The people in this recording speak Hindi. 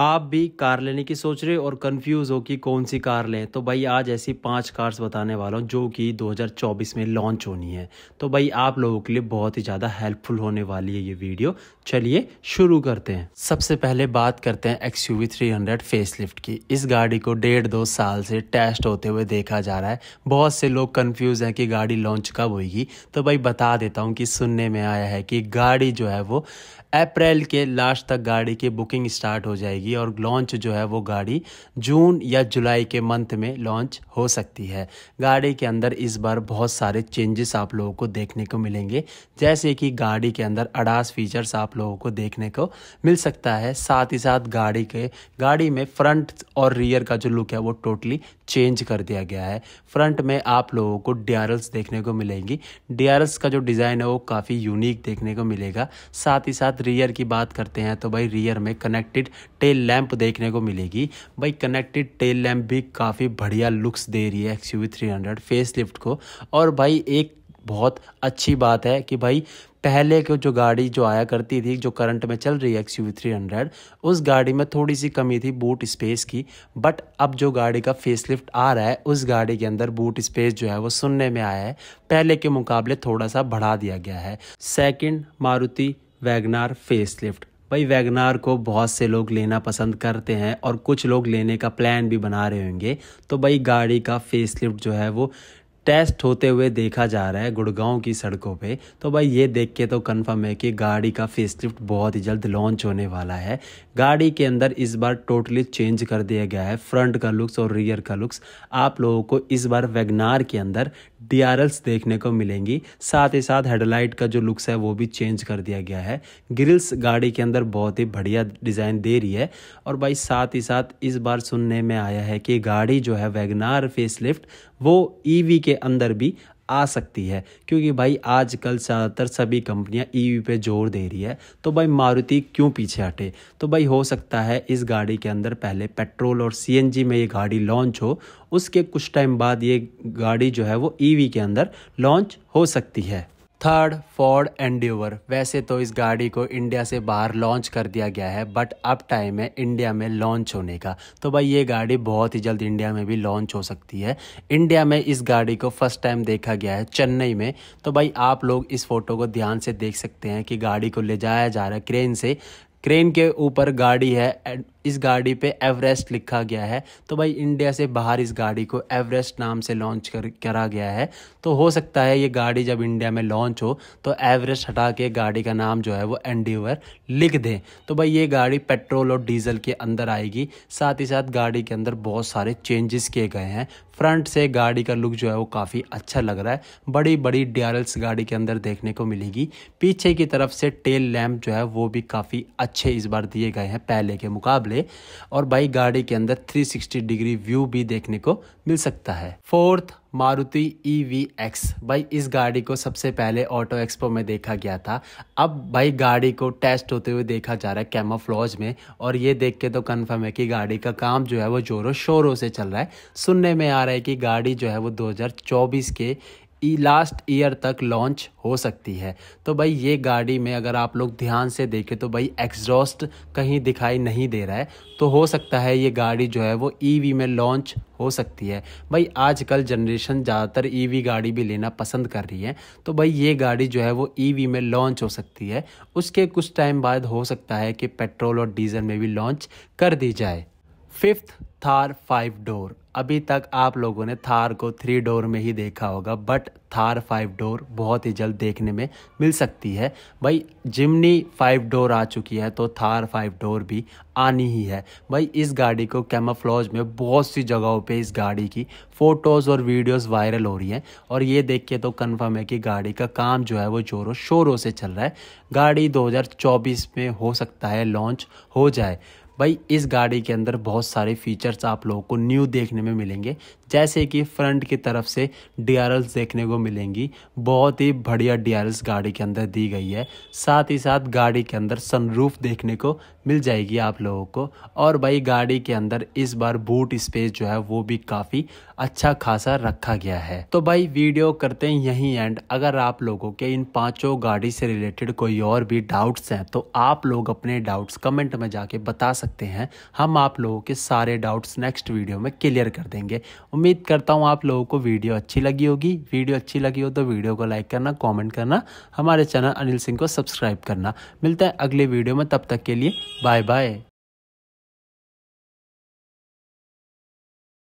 आप भी कार लेने की सोच रहे हो और कंफ्यूज हो कि कौन सी कार लें तो भाई आज ऐसी पांच कार्स बताने वाला हूँ जो कि 2024 में लॉन्च होनी है तो भाई आप लोगों के लिए बहुत ही ज़्यादा हेल्पफुल होने वाली है ये वीडियो चलिए शुरू करते हैं सबसे पहले बात करते हैं X U V three hundred की इस गाड़ी को डेढ़ दो साल से टेस्ट होते हुए देखा जा रहा है बहुत से लोग कन्फ्यूज़ हैं कि गाड़ी लॉन्च कब होगी तो भाई बता देता हूँ कि सुनने में आया है कि गाड़ी जो है वो अप्रैल के लास्ट तक गाड़ी की बुकिंग स्टार्ट हो जाएगी जाएगी और लॉन्च जो है वो गाड़ी जून या जुलाई के मंथ में लॉन्च हो सकती है गाड़ी के अंदर इस बार बहुत सारे चेंजेस आप लोगों को देखने को मिलेंगे जैसे कि गाड़ी के अंदर अडास फीचर्स आप लोगों को देखने को मिल सकता है साथ ही साथ गाड़ी के गाड़ी में फ्रंट और रियर का जो लुक है वो टोटली चेंज कर दिया गया है फ्रंट में आप लोगों को डियारल्स देखने को मिलेंगी डी का जो डिज़ाइन है वो काफ़ी यूनिक देखने को मिलेगा साथ ही साथ रियर की बात करते हैं तो भाई रियर में कनेक्टेड टेल लैंप देखने को मिलेगी भाई कनेक्टेड टेल लैंप भी काफ़ी बढ़िया लुक्स दे रही है X U V three hundred facelift को और भाई एक बहुत अच्छी बात है कि भाई पहले के जो गाड़ी जो आया करती थी जो करंट में चल रही है X U V three hundred उस गाड़ी में थोड़ी सी कमी थी बूट स्पेस की बट अब जो गाड़ी का फेस लिफ्ट आ रहा है उस गाड़ी के अंदर बूट स्पेस जो है वो सुनने में आया है पहले के मुकाबले थोड़ा सा बढ़ा दिया गया है second Maruti WagonR facelift भाई वैगनार को बहुत से लोग लेना पसंद करते हैं और कुछ लोग लेने का प्लान भी बना रहे होंगे तो भाई गाड़ी का फेसलिफ्ट जो है वो टेस्ट होते हुए देखा जा रहा है गुड़गांव की सड़कों पे तो भाई ये देख के तो कन्फर्म है कि गाड़ी का फेस लिफ्ट बहुत ही जल्द लॉन्च होने वाला है गाड़ी के अंदर इस बार टोटली चेंज कर दिया गया है फ्रंट का लुक्स और रियर का लुक्स आप लोगों को इस बार वेगनार के अंदर डी देखने को मिलेंगी साथ ही साथ हेडलाइट का जो लुक्स है वो भी चेंज कर दिया गया है ग्रिल्स गाड़ी के अंदर बहुत ही बढ़िया डिज़ाइन दे रही है और भाई साथ ही साथ इस बार सुनने में आया है कि गाड़ी जो है वेगनार फेस वो ईवी e के अंदर भी आ सकती है क्योंकि भाई आजकल ज़्यादातर सभी कंपनियां ईवी e पे जोर दे रही है तो भाई मारुति क्यों पीछे हटे तो भाई हो सकता है इस गाड़ी के अंदर पहले पेट्रोल और सीएनजी में ये गाड़ी लॉन्च हो उसके कुछ टाइम बाद ये गाड़ी जो है वो ईवी e के अंदर लॉन्च हो सकती है थर्ड फोर्ड एंड्यूवर वैसे तो इस गाड़ी को इंडिया से बाहर लॉन्च कर दिया गया है बट अब टाइम है इंडिया में लॉन्च होने का तो भाई ये गाड़ी बहुत ही जल्द इंडिया में भी लॉन्च हो सकती है इंडिया में इस गाड़ी को फर्स्ट टाइम देखा गया है चेन्नई में तो भाई आप लोग इस फोटो को ध्यान से देख सकते हैं कि गाड़ी को ले जाया जा रहा है क्रेन से क्रेन के ऊपर गाड़ी है इस गाड़ी पे एवरेस्ट लिखा गया है तो भाई इंडिया से बाहर इस गाड़ी को एवरेस्ट नाम से लॉन्च कर करा गया है तो हो सकता है ये गाड़ी जब इंडिया में लॉन्च हो तो एवरेस्ट हटा के गाड़ी का नाम जो है वो एंडीवर लिख दें तो भाई ये गाड़ी पेट्रोल और डीजल के अंदर आएगी साथ ही साथ गाड़ी के अंदर बहुत सारे चेंजेस किए गए हैं फ्रंट से गाड़ी का लुक जो है वो काफ़ी अच्छा लग रहा है बड़ी बड़ी डी गाड़ी के अंदर देखने को मिलेगी पीछे की तरफ से टेल लैम्प जो है वो भी काफ़ी अच्छे इस बार दिए गए हैं पहले के मुकाबले मुकाबले और बाई गाड़ी के अंदर 360 डिग्री व्यू भी देखने को मिल सकता है fourth Maruti E V X भाई इस गाड़ी को सबसे पहले ऑटो एक्सपो में देखा गया था अब भाई गाड़ी को टेस्ट होते हुए देखा जा रहा है कैमोफ्लॉज में और ये देख के तो कन्फर्म है कि गाड़ी का काम जो है वो जोरों शोरों से चल रहा है सुनने में आ रहा है कि गाड़ी जो है वो 2024 के ई लास्ट ईयर तक लॉन्च हो सकती है तो भाई ये गाड़ी में अगर आप लोग ध्यान से देखें तो भाई एग्जॉस्ट कहीं दिखाई नहीं दे रहा है तो हो सकता है ये गाड़ी जो है वो ईवी e में लॉन्च हो सकती है भाई आजकल जनरेशन ज़्यादातर ईवी e गाड़ी भी लेना पसंद कर रही है तो भाई ये गाड़ी जो है वो ईवी e में लॉन्च हो सकती है उसके कुछ टाइम बाद हो सकता है कि पेट्रोल और डीजल में भी लॉन्च कर दी जाए फिफ्थ थार फाइव डोर अभी तक आप लोगों ने थार को थ्री डोर में ही देखा होगा बट थार फाइव डोर बहुत ही जल्द देखने में मिल सकती है भाई जिमनी फाइव डोर आ चुकी है तो थार फाइव डोर भी आनी ही है भाई इस गाड़ी को कैमोफ्लॉज में बहुत सी जगहों पे इस गाड़ी की फ़ोटोज़ और वीडियोस वायरल हो रही हैं और ये देख के तो कन्फर्म है कि गाड़ी का काम जो है वो जोरों शोरों से चल रहा है गाड़ी दो में हो सकता है लॉन्च हो जाए भाई इस गाड़ी के अंदर बहुत सारे फीचर्स आप लोगों को न्यू देखने में मिलेंगे जैसे कि फ्रंट की तरफ से डी देखने को मिलेंगी बहुत ही बढ़िया डी गाड़ी के अंदर दी गई है साथ ही साथ गाड़ी के अंदर सनरूफ देखने को मिल जाएगी आप लोगों को और भाई गाड़ी के अंदर इस बार बूट स्पेस जो है वो भी काफ़ी अच्छा खासा रखा गया है तो भाई वीडियो करते हैं यहीं एंड अगर आप लोगों के इन पांचों गाड़ी से रिलेटेड कोई और भी डाउट्स हैं तो आप लोग अपने डाउट्स कमेंट में जाके बता सकते हैं हम आप लोगों के सारे डाउट्स नेक्स्ट वीडियो में क्लियर कर देंगे उम्मीद करता हूँ आप लोगों को वीडियो अच्छी लगी होगी वीडियो अच्छी लगी हो तो वीडियो को लाइक करना कॉमेंट करना हमारे चैनल अनिल सिंह को सब्सक्राइब करना मिलता है अगले वीडियो में तब तक के लिए बाय बाय